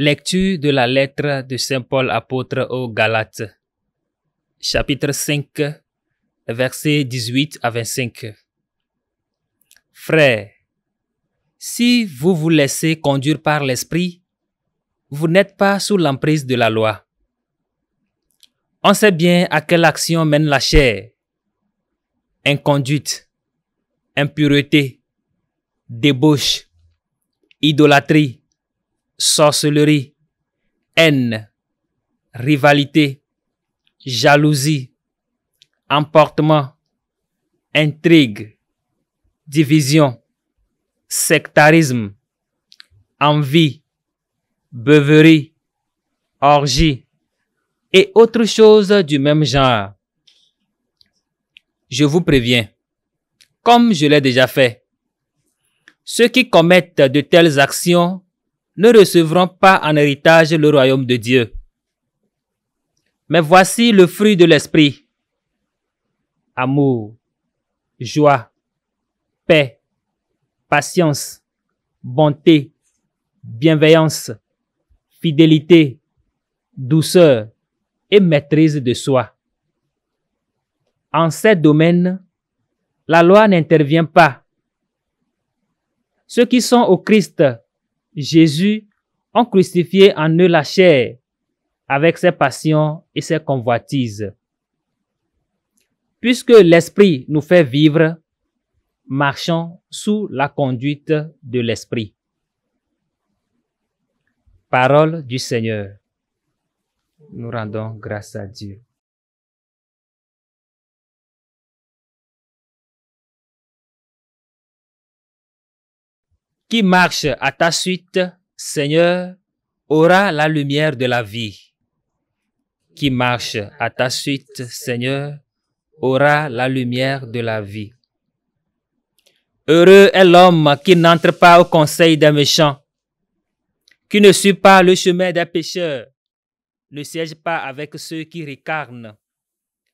Lecture de la lettre de Saint Paul apôtre aux Galates. Chapitre 5, versets 18 à 25. Frères, si vous vous laissez conduire par l'Esprit, vous n'êtes pas sous l'emprise de la loi. On sait bien à quelle action mène la chair. Inconduite, impureté, débauche, idolâtrie, sorcellerie, haine, rivalité, jalousie, emportement, intrigue, division, sectarisme, envie, beuverie, orgie et autres choses du même genre. Je vous préviens, comme je l'ai déjà fait, ceux qui commettent de telles actions ne recevront pas en héritage le royaume de Dieu. Mais voici le fruit de l'Esprit. Amour, joie, paix, patience, bonté, bienveillance, fidélité, douceur et maîtrise de soi. En ces domaines, la loi n'intervient pas. Ceux qui sont au Christ Jésus ont crucifié en eux la chair avec ses passions et ses convoitises. Puisque l'Esprit nous fait vivre, marchons sous la conduite de l'Esprit. Parole du Seigneur. Nous rendons grâce à Dieu. qui marche à ta suite, Seigneur, aura la lumière de la vie. Qui marche à ta suite, Seigneur, aura la lumière de la vie. Heureux est l'homme qui n'entre pas au conseil des méchants, qui ne suit pas le chemin des pécheurs, ne siège pas avec ceux qui ricanent,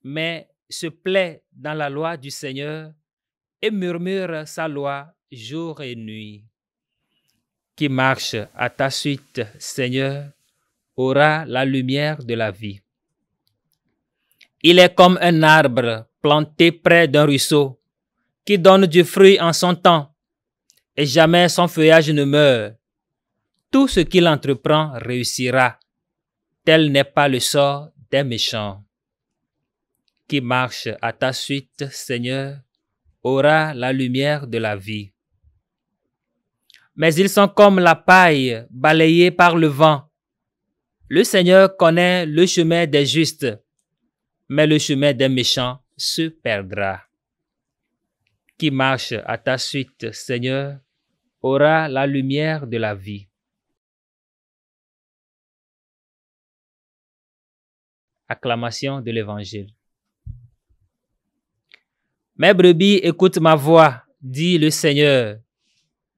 mais se plaît dans la loi du Seigneur et murmure sa loi jour et nuit qui marche à ta suite, Seigneur, aura la lumière de la vie. Il est comme un arbre planté près d'un ruisseau, qui donne du fruit en son temps, et jamais son feuillage ne meurt. Tout ce qu'il entreprend réussira. Tel n'est pas le sort des méchants. Qui marche à ta suite, Seigneur, aura la lumière de la vie mais ils sont comme la paille balayée par le vent. Le Seigneur connaît le chemin des justes, mais le chemin des méchants se perdra. Qui marche à ta suite, Seigneur, aura la lumière de la vie. Acclamation de l'Évangile. Mes brebis écoute ma voix, dit le Seigneur.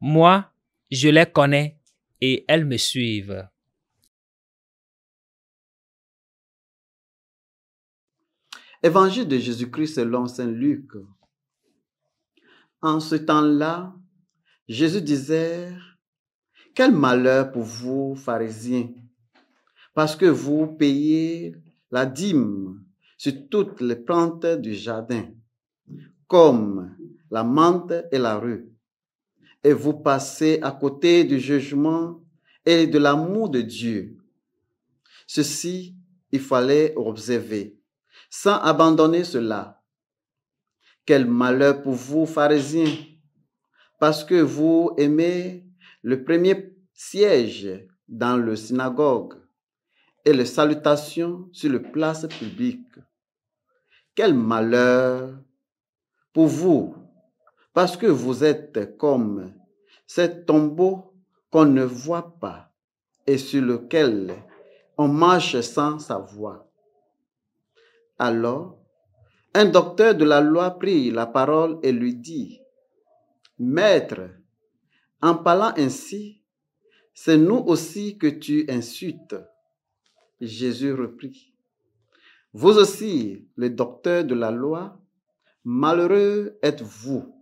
Moi, je les connais et elles me suivent. Évangile de Jésus-Christ selon Saint Luc. En ce temps-là, Jésus disait, Quel malheur pour vous, pharisiens, parce que vous payez la dîme sur toutes les plantes du jardin, comme la menthe et la rue et vous passez à côté du jugement et de l'amour de Dieu. Ceci, il fallait observer, sans abandonner cela. Quel malheur pour vous, pharisiens, parce que vous aimez le premier siège dans le synagogue et les salutations sur la place publique. Quel malheur pour vous, parce que vous êtes comme ce tombeau qu'on ne voit pas et sur lequel on marche sans savoir. Alors, un docteur de la loi prit la parole et lui dit, Maître, en parlant ainsi, c'est nous aussi que tu insultes. Jésus reprit, Vous aussi, les docteurs de la loi, malheureux êtes-vous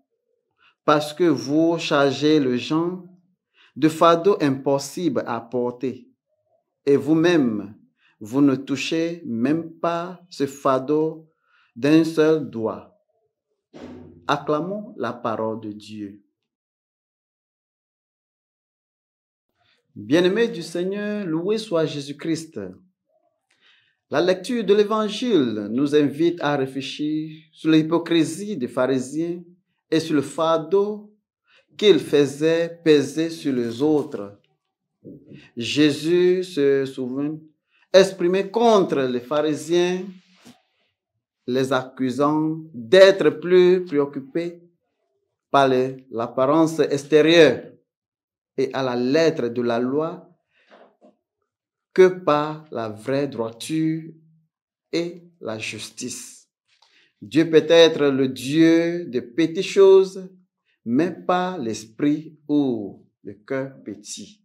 parce que vous chargez le gens de fardeaux impossibles à porter. Et vous-même, vous ne touchez même pas ce fardeau d'un seul doigt. Acclamons la parole de Dieu. Bien-aimés du Seigneur, loué soit Jésus-Christ. La lecture de l'Évangile nous invite à réfléchir sur l'hypocrisie des pharisiens et sur le fardeau qu'il faisait peser sur les autres. Jésus se souvint exprimé contre les pharisiens, les accusant d'être plus préoccupés par l'apparence extérieure et à la lettre de la loi que par la vraie droiture et la justice. Dieu peut être le Dieu des petites choses, mais pas l'esprit ou le cœur petit.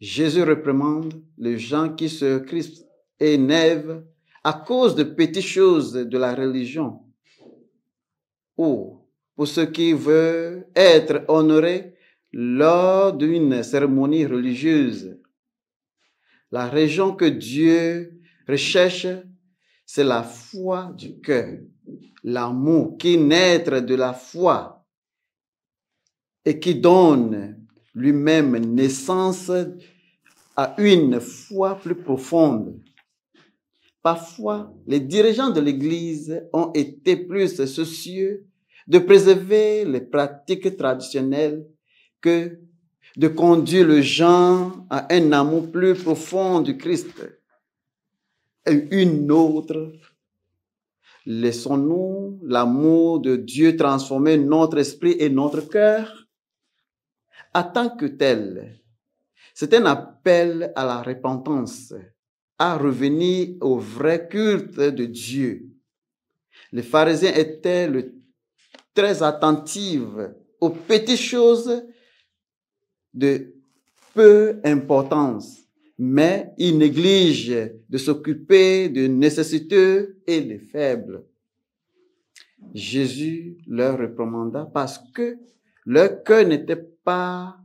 Jésus réprimande les gens qui se crispent et énervent à cause de petites choses de la religion. Ou pour ceux qui veulent être honorés lors d'une cérémonie religieuse. La région que Dieu recherche c'est la foi du cœur, l'amour qui naître de la foi et qui donne lui-même naissance à une foi plus profonde. Parfois, les dirigeants de l'Église ont été plus soucieux de préserver les pratiques traditionnelles que de conduire le gens à un amour plus profond du Christ une autre. Laissons-nous l'amour de Dieu transformer notre esprit et notre cœur. À tant que tel, c'est un appel à la repentance, à revenir au vrai culte de Dieu. Les pharisiens étaient très attentifs aux petites choses de peu importance mais il néglige de s'occuper des nécessiteux et des faibles. Jésus leur réprimanda parce que leur cœur n'était pas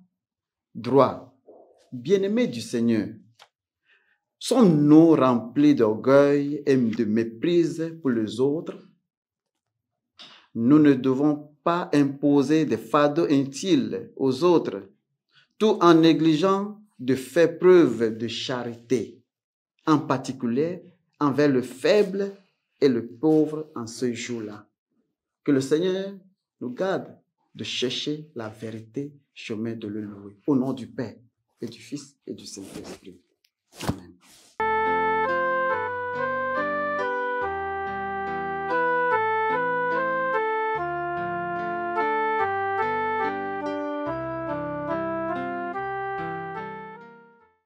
droit. Bien-aimés du Seigneur, sommes-nous remplis d'orgueil et de méprise pour les autres? Nous ne devons pas imposer des fardeaux inutiles aux autres, tout en négligeant de faire preuve de charité, en particulier envers le faible et le pauvre en ce jour-là. Que le Seigneur nous garde de chercher la vérité, chemin de le louer. Au nom du Père et du Fils et du Saint-Esprit. Amen.